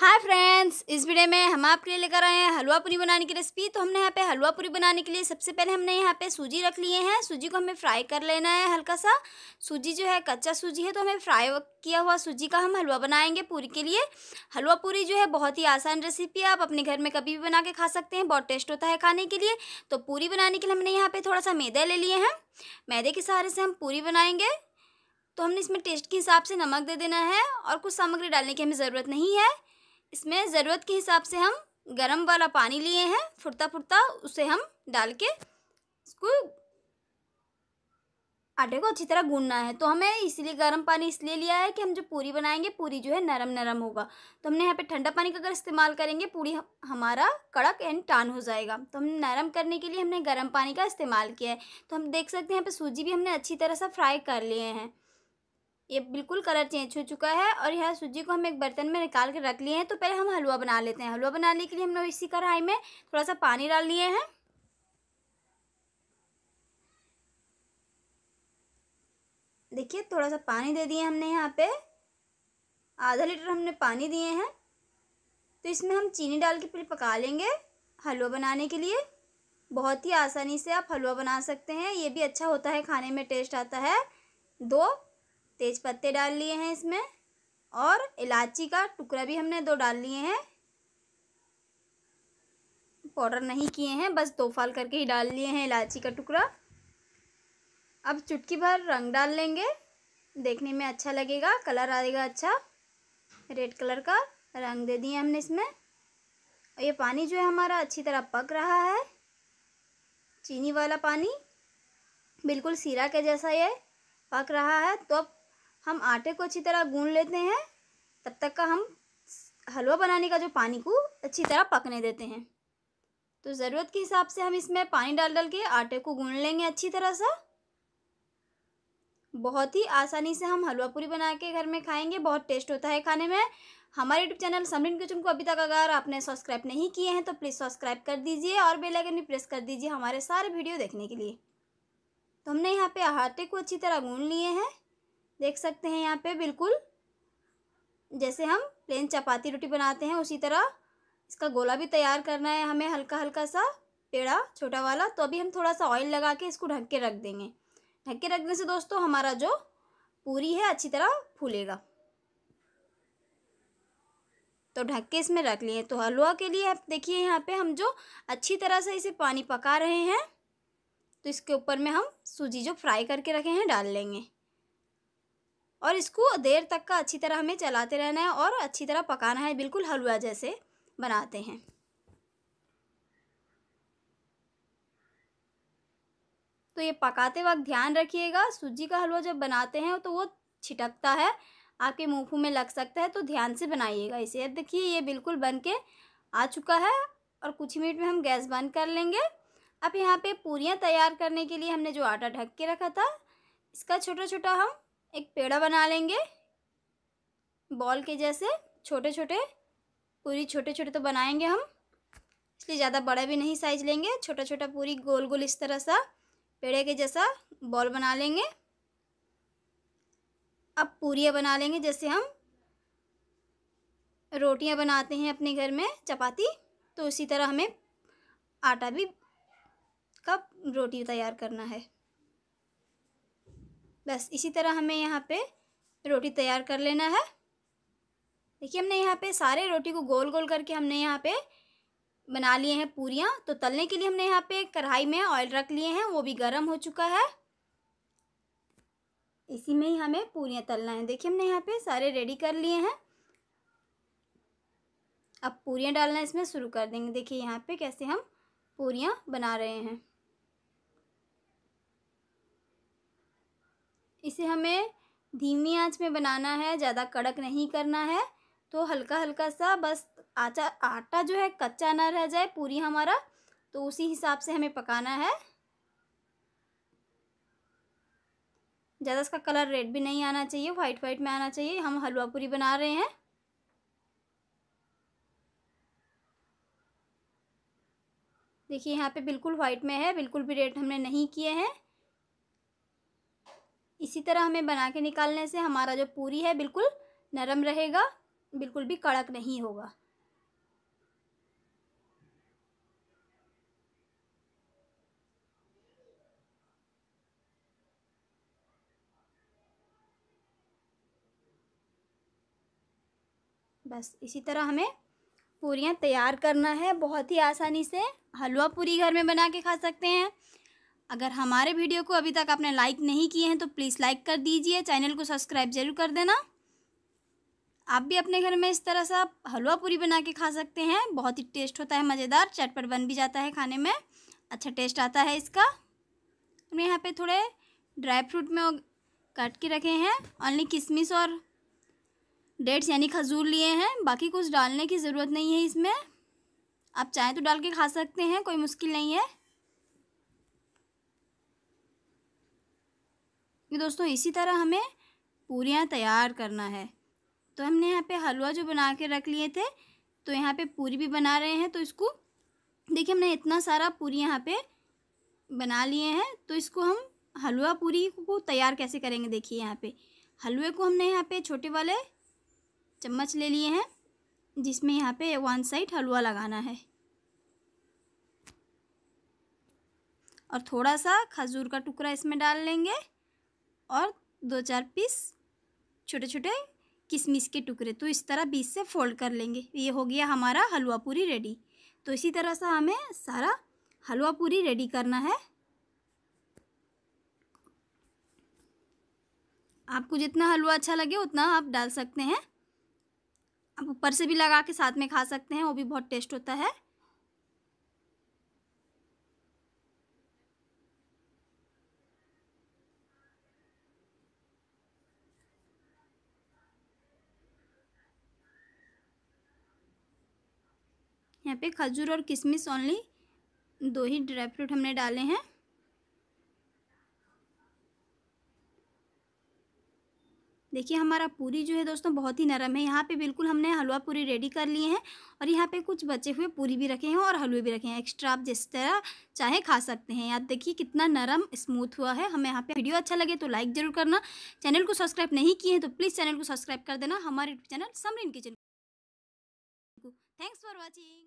hi friends इस video में हम आपके लिए लेकर आए हैं हलवा पूरी बनाने की रेसिपी तो हमने यहाँ पे हलवा पूरी बनाने के लिए सबसे पहले हमने यहाँ पे सूजी रख लिए हैं सूजी को हमें फ्राई कर लेना है हल्का सा सूजी जो है कच्चा सूजी है तो हमें फ्राई किया हुआ सूजी का हम हलवा बनाएंगे पूरी के लिए हलवा पूरी जो है बहुत ही आसान रेसिपी है आप अपने घर में कभी भी बना के खा सकते हैं बहुत टेस्ट होता है खाने के लिए तो पूरी बनाने के लिए हमने यहाँ पर थोड़ा सा मैदा ले लिए हैं मैदे के सहारे से हम पूरी बनाएँगे तो हमने इसमें टेस्ट के हिसाब से नमक दे देना है और कुछ सामग्री डालने की हमें ज़रूरत नहीं है इसमें ज़रूरत के हिसाब से हम गरम वाला पानी लिए हैं फुरता फुरता उसे हम डाल के इसको आटे को अच्छी तरह गूंदना है तो हमें इसलिए गर्म पानी इसलिए लिया है कि हम जो पूरी बनाएंगे पूरी जो है नरम नरम होगा तो हमने यहाँ पे ठंडा पानी का अगर इस्तेमाल करेंगे पूरी हमारा कड़क एंड टान हो जाएगा तो हम नरम करने के लिए हमने गर्म पानी का इस्तेमाल किया है तो हम देख सकते हैं यहाँ पे सूजी भी हमने अच्छी तरह से फ्राई कर लिए हैं ये बिल्कुल कलर चेंज हो चुका है और यह सूजी को हम एक बर्तन में निकाल के रख लिए हैं तो पहले हम हलवा बना लेते हैं हलवा बनाने के लिए हमने इसी कढ़ाई में थोड़ा सा पानी डाल लिए हैं देखिए थोड़ा सा पानी दे दिए हमने यहाँ पे आधा लीटर हमने पानी दिए हैं तो इसमें हम चीनी डाल के फिर पका लेंगे हलवा बनाने के लिए बहुत ही आसानी से आप हलवा बना सकते हैं ये भी अच्छा होता है खाने में टेस्ट आता है दो तेज पत्ते डाल लिए हैं इसमें और इलायची का टुकड़ा भी हमने दो डाल लिए हैं पाउडर नहीं किए हैं बस दो फाल करके ही डाल लिए हैं इलायची का टुकड़ा अब चुटकी भर रंग डाल लेंगे देखने में अच्छा लगेगा कलर आएगा अच्छा रेड कलर का रंग दे दिए हमने इसमें और ये पानी जो है हमारा अच्छी तरह पक रहा है चीनी वाला पानी बिल्कुल सीरा के जैसा ये पक रहा है तो अब हम आटे को अच्छी तरह गून लेते हैं तब तक का हम हलवा बनाने का जो पानी को अच्छी तरह पकने देते हैं तो ज़रूरत के हिसाब से हम इसमें पानी डाल डाल के आटे को गून लेंगे अच्छी तरह से बहुत ही आसानी से हम हलवा पूरी बना के घर में खाएंगे बहुत टेस्ट होता है खाने में हमारे यूट्यूब चैनल समरिन किचन को अभी तक अगर आपने सब्सक्राइब नहीं किए हैं तो प्लीज़ सब्सक्राइब कर दीजिए और बेल आइकन भी प्रेस कर दीजिए हमारे सारे वीडियो देखने के लिए तो हमने यहाँ पे आटे को अच्छी तरह गूंढ लिए हैं देख सकते हैं यहाँ पे बिल्कुल जैसे हम प्लेन चपाती रोटी बनाते हैं उसी तरह इसका गोला भी तैयार करना है हमें हल्का हल्का सा पेड़ा छोटा वाला तो अभी हम थोड़ा सा ऑयल लगा के इसको ढक के रख देंगे ढक के रखने से दोस्तों हमारा जो पूरी है अच्छी तरह फूलेगा तो ढक के इसमें रख लिए तो हलवा के लिए आप देखिए यहाँ पे हम जो अच्छी तरह से इसे पानी पका रहे हैं तो इसके ऊपर में हम सूजी जो फ्राई करके रखे हैं डाल लेंगे और इसको देर तक का अच्छी तरह हमें चलाते रहना है और अच्छी तरह पकाना है बिल्कुल हलवा जैसे बनाते हैं तो ये पकाते वक्त ध्यान रखिएगा सूजी का हलवा जब बनाते हैं तो वो छिटकता है आपके मुँह में लग सकता है तो ध्यान से बनाइएगा इसे देखिए ये बिल्कुल बन के आ चुका है और कुछ ही मिनट में हम गैस बंद कर लेंगे अब यहाँ पे पूरियाँ तैयार करने के लिए हमने जो आटा ढक के रखा था इसका छोटा छोटा हम एक पेड़ा बना लेंगे बॉल के जैसे छोटे छोटे पूरी छोटे छोटे तो बनाएंगे हम इसलिए ज़्यादा बड़ा भी नहीं साइज लेंगे छोटा छोटा पूरी गोल गोल इस तरह सा पेड़े के जैसा बॉल बना लेंगे अब पूरियाँ बना लेंगे जैसे हम रोटियां बनाते हैं अपने घर में चपाती तो उसी तरह हमें आटा भी कप रोटी तैयार करना है बस इसी तरह हमें यहाँ पे रोटी तैयार कर लेना है देखिए हमने यहाँ पे सारे रोटी को गोल गोल करके हमने यहाँ पे बना लिए हैं पूरियाँ तो तलने के लिए हमने यहाँ पे कढ़ाई में ऑयल रख लिए हैं वो भी गर्म हो चुका है इसी में ही हमें पूरियाँ तलना है देखिए हमने यहाँ पे सारे रेडी कर लिए हैं अब पूरियाँ डालना इसमें शुरू कर देंगे देखिए यहाँ पे कैसे हम पूरियाँ बना रहे हैं इसे हमें धीमी आंच में बनाना है ज़्यादा कड़क नहीं करना है तो हल्का हल्का सा बस आचा आटा जो है कच्चा ना रह जाए पूरी हमारा तो उसी हिसाब से हमें पकाना है ज़्यादा इसका कलर रेड भी नहीं आना चाहिए वाइट वाइट में आना चाहिए हम हलवा पूरी बना रहे हैं देखिए यहाँ पे बिल्कुल वाइट में है बिल्कुल भी रेड हमने नहीं किए हैं इसी तरह हमें बना के निकालने से हमारा जो पूरी है बिल्कुल नरम रहेगा बिल्कुल भी कड़क नहीं होगा बस इसी तरह हमें पूरियाँ तैयार करना है बहुत ही आसानी से हलवा पूरी घर में बना के खा सकते हैं अगर हमारे वीडियो को अभी तक आपने लाइक नहीं किए हैं तो प्लीज़ लाइक कर दीजिए चैनल को सब्सक्राइब जरूर कर देना आप भी अपने घर में इस तरह सा हलवा पूरी बना के खा सकते हैं बहुत ही टेस्ट होता है मज़ेदार चटपट बन भी जाता है खाने में अच्छा टेस्ट आता है इसका हमने यहाँ पे थोड़े ड्राई फ्रूट में काट के रखे हैं ऑनली किशमिश और डेट्स यानी खजूर लिए हैं बाकी कुछ डालने की ज़रूरत नहीं है इसमें आप चाहें तो डाल के खा सकते हैं कोई मुश्किल नहीं है क्योंकि दोस्तों इसी तरह हमें पूरियाँ तैयार करना है तो हमने यहाँ पे हलवा जो बना के रख लिए थे तो यहाँ पे पूरी भी बना रहे हैं तो इसको देखिए हमने इतना सारा पूरी यहाँ पे बना लिए हैं तो इसको हम हलवा पूरी को तैयार कैसे करेंगे देखिए यहाँ पे हलवे को हमने यहाँ पे छोटे वाले चम्मच ले लिए हैं जिसमें यहाँ पे वन साइड हलवा लगाना है और थोड़ा सा खजूर का टुकड़ा इसमें डाल लेंगे और दो चार पीस छोटे छोटे किशमिश के टुकड़े तो इस तरह बीच से फोल्ड कर लेंगे ये हो गया हमारा हलवा पूरी रेडी तो इसी तरह से हमें सारा हलवा पूरी रेडी करना है आपको जितना हलवा अच्छा लगे उतना आप डाल सकते हैं आप ऊपर से भी लगा के साथ में खा सकते हैं वो भी बहुत टेस्ट होता है यहाँ पे खजूर और किशमिश ओनली दो ही ड्राई फ्रूट हमने डाले हैं देखिए हमारा पूरी जो है दोस्तों बहुत ही नरम है यहाँ पे बिल्कुल हमने हलवा पूरी रेडी कर लिए हैं और यहाँ पे कुछ बचे हुए पूरी भी रखे हैं और हलवे भी रखे हैं एक्स्ट्रा आप जिस तरह चाहे खा सकते हैं यार देखिए कितना नरम स्मूथ हुआ है हमें यहाँ पे वीडियो अच्छा लगे तो लाइक जरूर करना चैनल को सब्सक्राइब नहीं किए हैं तो प्लीज़ चैनल को सब्सक्राइब कर देना हमारे YouTube channel Samreen kitchen thanks for watching